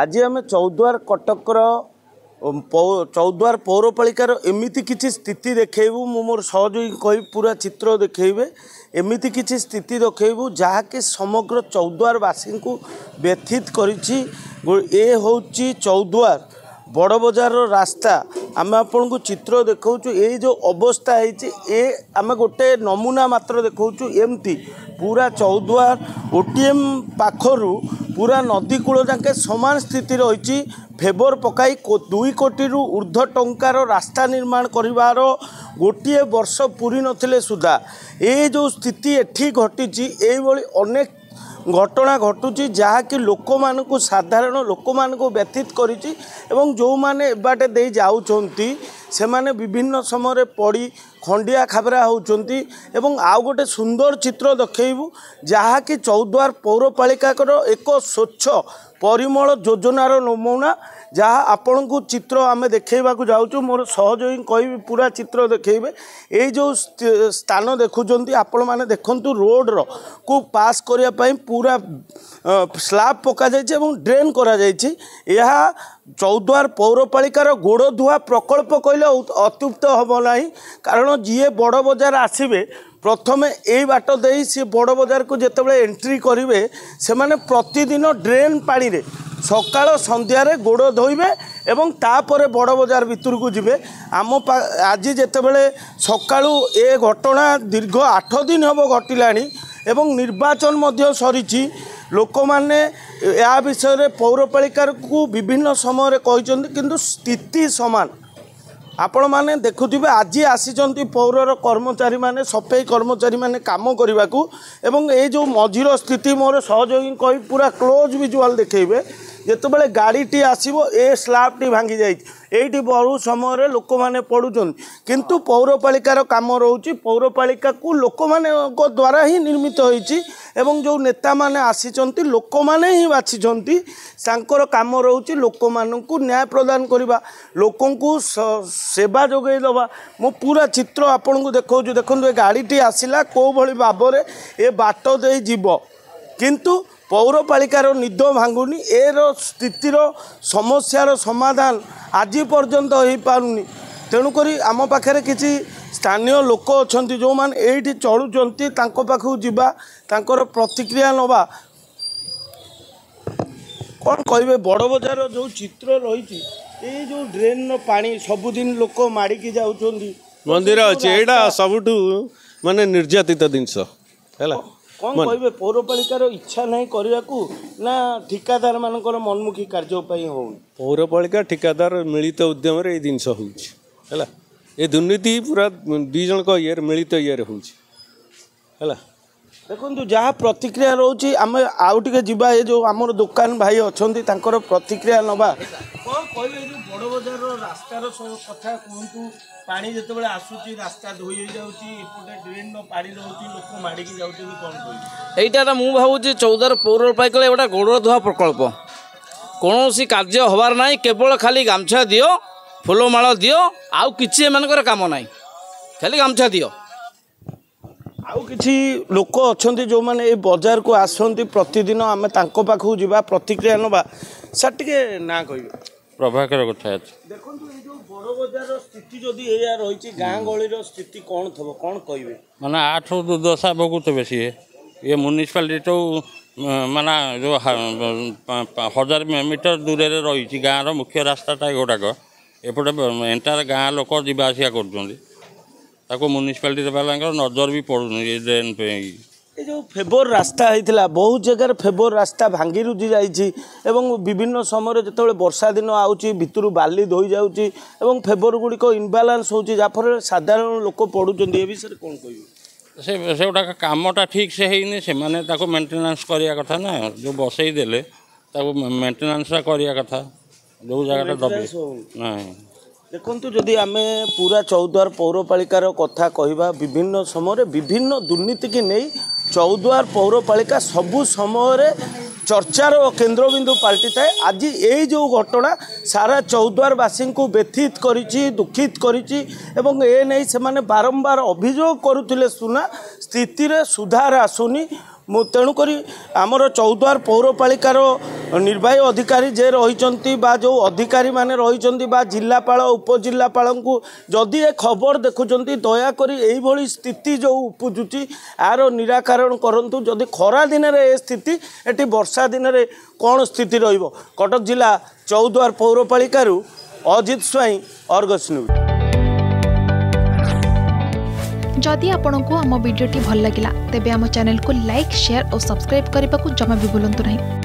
ଆଜି ଆମେ ଚୌଦ୍ୱାର କଟକର ଚୌଦ୍ୱାର ପୌରପାଳିକାର ଏମିତି କିଛି ସ୍ଥିତି ଦେଖେଇବୁ ମୁଁ ମୋର ସହଯୋଗୀ କହିବି ପୁରା ଚିତ୍ର ଦେଖେଇବେ ଏମିତି କିଛି ସ୍ଥିତି ଦେଖେଇବୁ ଯାହାକି ସମଗ୍ର ଚୌଦ୍ୱାରବାସୀଙ୍କୁ ବ୍ୟଥିତ କରିଛି ଏ ହେଉଛି ଚୌଦ୍ୱାର ବଡ଼ ବଜାରର ରାସ୍ତା ଆମେ ଆପଣଙ୍କୁ ଚିତ୍ର ଦେଖାଉଛୁ ଏଇ ଯେଉଁ ଅବସ୍ଥା ହେଇଛି ଏ ଆମେ ଗୋଟେ ନମୁନା ମାତ୍ର ଦେଖାଉଛୁ ଏମିତି ପୁରା ଚୌଦ୍ୱାର ଓଟିଏମ୍ ପାଖରୁ পুরা নদী কূল যাকে সমান স্থিতি রয়েছে ফেবর পকাই দুই কোটি ঊর্ধ্ব টঙ্কার রাস্তা নির্মাণ করবার গোটিয়ে বর্ষ পুরি নথিলে সুদা এই যে স্থিতি এটি ঘটিছি এইভাবে অনেক ঘটনা ঘটুছি যা ঘটুଛି ଯାହାକି ଲୋକମାନଙ୍କୁ ସାଧାରଣ ব্যথিত করেছি এবং যে মানে ଏବାଟେ দিয়ে যাচ্ছেন সে বিভিন্ন সময় পড়ি ଖଣ୍ଡିଆ ଖାବରା ହେଉଛନ୍ତି ଏବଂ ଆଉ ଗୋଟେ ସୁନ୍ଦର ଚିତ୍ର ଦେଖାଇବୁ ଯାହାକି ଚୌଦ୍ୱାର ପୌରପାଳିକାର ଏକ ସ୍ୱଚ୍ଛ ପରିମଳ ଯୋଜନାର ନମୁନା ଯାହା ଆପଣଙ୍କୁ ଚିତ୍ର ଆମେ ଦେଖାଇବାକୁ ଯାଉଛୁ ମୋର ସହଯୋଗୀ କହିବି ପୁରା ଚିତ୍ର ଦେଖାଇବେ ଏଇ ଯେଉଁ ସ୍ଥାନ ଦେଖୁଛନ୍ତି ଆପଣମାନେ ଦେଖନ୍ତୁ ରୋଡ଼ର କୁ ପାସ୍ କରିବା ପାଇଁ ପୁରା ସ୍ଲାବ୍ ପକାଯାଇଛି ଏବଂ ଡ୍ରେନ୍ କରାଯାଇଛି ଏହା ଚୌଦ୍ୱାର ପୌରପାଳିକାର ଗୋଡ଼ଧୁଆ ପ୍ରକଳ୍ପ କହିଲେ ଅତ୍ୟୁକ୍ତ ହେବ ନାହିଁ କାରଣ ଯିଏ ବଡ଼ ବଜାର ଆସିବେ ପ୍ରଥମେ ଏଇ ବାଟ ଦେଇ ସିଏ ବଡ଼ ବଜାରକୁ ଯେତେବେଳେ ଏଣ୍ଟ୍ରି କରିବେ ସେମାନେ ପ୍ରତିଦିନ ଡ୍ରେନ୍ ପାଣିରେ ସକାଳ ସନ୍ଧ୍ୟାରେ ଗୋଡ଼ ଧୋଇବେ ଏବଂ ତାପରେ ବଡ଼ ବଜାର ଭିତରକୁ ଯିବେ ଆମ ଆଜି ଯେତେବେଳେ ସକାଳୁ ଏ ଘଟଣା ଦୀର୍ଘ ଆଠ ଦିନ ହେବ ଘଟିଲାଣି ଏବଂ ନିର୍ବାଚନ ମଧ୍ୟ ସରିଛି ଲୋକମାନେ ଏହା ବିଷୟରେ ପୌରପାଳିକାକୁ ବିଭିନ୍ନ ସମୟରେ କହିଛନ୍ତି କିନ୍ତୁ ସ୍ଥିତି ସମାନ ଆପଣମାନେ ଦେଖୁଥିବେ ଆଜି ଆସିଛନ୍ତି ପୌରର କର୍ମଚାରୀମାନେ ସଫେଇ କର୍ମଚାରୀମାନେ କାମ କରିବାକୁ ଏବଂ ଏଇ ଯେଉଁ ମଝିର ସ୍ଥିତି ମୋର ସହଯୋଗୀ କହି ପୁରା କ୍ଲୋଜ୍ ଭିଜୁଆଲ୍ ଦେଖେଇବେ যেতবে গাড়িটি আসব এ স্লাবটি ভাঙ্গি যাই এইটি বহু সময় লোক মানে পড়ুছেন কিন্তু পৌরপালিকার কাম রয়েছে লোক মানে দ্বারা হি নির্মিত হয়েছি এবং যে নেতা মানে আসিছেন মানে হি বাছিছেন তাঁকর কাম রয়েছে লোক মানুষ ন্যায় প্রদান করা লোকଙ୍କୁ সেবা যোগাই দেওয়া মু পুরা চিত্র আপনার দেখাচ্ছি দেখুন এ গাড়িটি আসলে কোভাবে ভাবে এ বাট দিয়ে যাব কিন্তু পৌরপালিকার নিদ ভাঙ্গুনি এর স্থিতির সমস্যার সমাধান আজি পর্যন্ত হয়ে পুনি আম পাখে কিছু স্থানীয় লোক অনেক এইটি চলুচার তাঁক পাখ যা তাঁকর প্রতিক্রিয়া নেওয়া কম কে বড় বজার যে চিত্র রয়েছে এই যে ড্রেন পা সবুদিন লোক মাড়িকি যাচ্ছেন মন্দির অছে এইটা সবুঠ মানে নির্যাতিত জিনিস হল କ'ଣ କହିବେ ପୌରପାଳିକାର ଇଚ୍ଛା ନାହିଁ କରିବାକୁ ନା ଠିକାଦାର ମାନଙ୍କର ମନ୍ମୁଖୀ କାର୍ଯ୍ୟ ପାଇଁ ହେଉନି ପୌରପାଳିକା ଠିକାଦାର ମିଳିତ ଉଦ୍ୟମରେ ଏଇ ଜିନିଷ ହେଉଛି ହେଲା ଏ ଦୁର୍ନୀତି ପୁରା ଦୁଇ ଜଣଙ୍କ ଇଏରେ ମିଳିତ ଇଏରେ ହେଉଛି ହେଲା ଦେଖନ୍ତୁ ଯାହା ପ୍ରତିକ୍ରିୟା ରହୁଛି ଆମେ ଆଉ ଟିକେ ଯିବା ଏ ଯେଉଁ ଆମର ଦୋକାନ ଭାଇ ଅଛନ୍ତି ତାଙ୍କର ପ୍ରତିକ୍ରିୟା ନେବା କ'ଣ କହିବେ ଏ ଯେଉଁ ବଡ଼ ବଜାରର ରାସ୍ତାର କଥା କୁହନ୍ତୁ ପାଣି ଯେତେବେଳେ ଆସୁଛି ରାସ୍ତା ଧୋଇ ହେଇଯାଉଛି ଏପଟେ ଡ୍ରେନ୍ର ପାଣି ରହୁଛି ଲୋକ ମାଡ଼ିକି ଯାଉଛନ୍ତି କ'ଣ କହିବେ ଏଇଟାଟା ମୁଁ ଭାବୁଛି ପୌର ପୌରପାଳିକା ଏଇଟା ଗୋଡ଼ ଧୁଆ ପ୍ରକଳ୍ପ କୌଣସି କାର୍ଯ୍ୟ ହେବାର ନାହିଁ କେବଳ ଖାଲି ଗାମୁଛା ଦିଅ ଫୁଲମାଳ ଦିଅ ଆଉ କିଛି ଏମାନଙ୍କର କାମ ନାହିଁ ଖାଲି ଗାମୁଛା ଦିଅ ଆଉ କିଛି ଲୋକ ଅଛନ୍ତି ଯେଉଁମାନେ ଏଇ ବଜାରକୁ ଆସନ୍ତି ପ୍ରତିଦିନ ଆମେ ତାଙ୍କ ପାଖକୁ ଯିବା ପ୍ରତିକ୍ରିୟା ନେବା ସାର୍ ଟିକେ ନାଁ କହିବେ ପ୍ରଭାକର କଥା ଅଛି ଦେଖନ୍ତୁ ଏଇ ଯେଉଁ ବଡ଼ ବଜାରର ସ୍ଥିତି ଯଦି ଏଇଆ ରହିଛି ଗାଁ ଗହଳିର ସ୍ଥିତି କ'ଣ ଥିବ କ'ଣ କହିବେ ମାନେ ଆଠରୁ ଦୁର୍ଦଶା ଭୋଗୁଥିବେ ସିଏ ଇଏ ମ୍ୟୁନିସିପାଲିଟି ମ୍ୟୁନିସିପାଲିଟିଠୁ ମାନେ ଯେଉଁ ହଜାର ମିଟର ଦୂରରେ ରହିଛି ଗାଁର ମୁଖ୍ୟ ରାସ୍ତାଟା ଏଗୁଡ଼ାକ ଏପଟେ ଏଣ୍ଟାୟାର ଗାଁ ଲୋକ ଯିବା ଆସିବା କରୁଛନ୍ତି ତାକୁ ମ୍ୟୁନିସିପାଲିଟି ବାଲାଙ୍କର ନଜର ବି ପଡ଼ୁନି ଏ ଡ୍ରେନ୍ ପାଇଁ ଏ ଯେଉଁ ଫେବର ରାସ୍ତା ହେଇଥିଲା ବହୁତ ଜାଗାରେ ଫେବର ରାସ୍ତା ଭାଙ୍ଗି ରୁଜି ଯାଇଛି ଏବଂ ବିଭିନ୍ନ ସମୟରେ ଯେତେବେଳେ ବର୍ଷା ଦିନ ଆଉଛି ଭିତରୁ ବାଲି ଧୋଇଯାଉଛି ଏବଂ ଫେବର ଗୁଡ଼ିକ ଇନବାଲାନ୍ସ ହେଉଛି ଯାହାଫଳରେ ସାଧାରଣ ଲୋକ ପଡ଼ୁଛନ୍ତି ଏ ବିଷୟରେ କ'ଣ କହିବେ ସେ ସେଗୁଡ଼ାକ କାମଟା ଠିକ୍ ସେ ହେଇନି ସେମାନେ ତାକୁ ମେଣ୍ଟେନାନ୍ସ କରିବା କଥା ନା ଯେଉଁ ବସେଇ ଦେଲେ ତାକୁ ମେଣ୍ଟେନାନ୍ସଟା କରିବା କଥା ଯେଉଁ ଜାଗାଟା ଦେବେ ନାହିଁ ଦେଖନ୍ତୁ ଯଦି ଆମେ ପୁରା ଚୌଦ୍ୱାର ପୌରପାଳିକାର କଥା କହିବା ବିଭିନ୍ନ ସମୟରେ ବିଭିନ୍ନ ଦୁର୍ନୀତିକି ନେଇ ଚୌଦ୍ୱାର ପୌରପାଳିକା ସବୁ ସମୟରେ ଚର୍ଚ୍ଚାର କେନ୍ଦ୍ରବିନ୍ଦୁ ପାଲଟିଥାଏ ଆଜି ଏଇ ଯେଉଁ ଘଟଣା ସାରା ଚୌଦ୍ୱାରବାସୀଙ୍କୁ ବ୍ୟଥିତ କରିଛି ଦୁଃଖିତ କରିଛି ଏବଂ ଏ ନେଇ ସେମାନେ ବାରମ୍ବାର ଅଭିଯୋଗ କରୁଥିଲେ ସୁନା ସ୍ଥିତିରେ ସୁଧାର ଆସୁନି ମୁଁ ତେଣୁକରି ଆମର ଚୌଦ୍ୱାର ପୌରପାଳିକାର নির্বাহী অধিকারী যে রয়েছেন বা যে অধিকারী মানে রয়েছেন বা জেলাপাল উপজেলাপাল যদি এ খবর দেখুম করে এইভাবে স্থিতি যে উপজুচি আর নিরাকরণ করতু যদি খরা দিনের এ স্থিতি এটি বর্ষা দিনের কোণ স্থিতি রহব কটক জেলা চৌদ্বার পৌরপাড়িকার অজিত স্বাইঁ অর্গস নিউজ যদি আপনার আমার ভিডিওটি ভাল লাগিলা लगा আমার চ্যানেলকে লাইক শেয়ার ও और করা জমা বি जमा না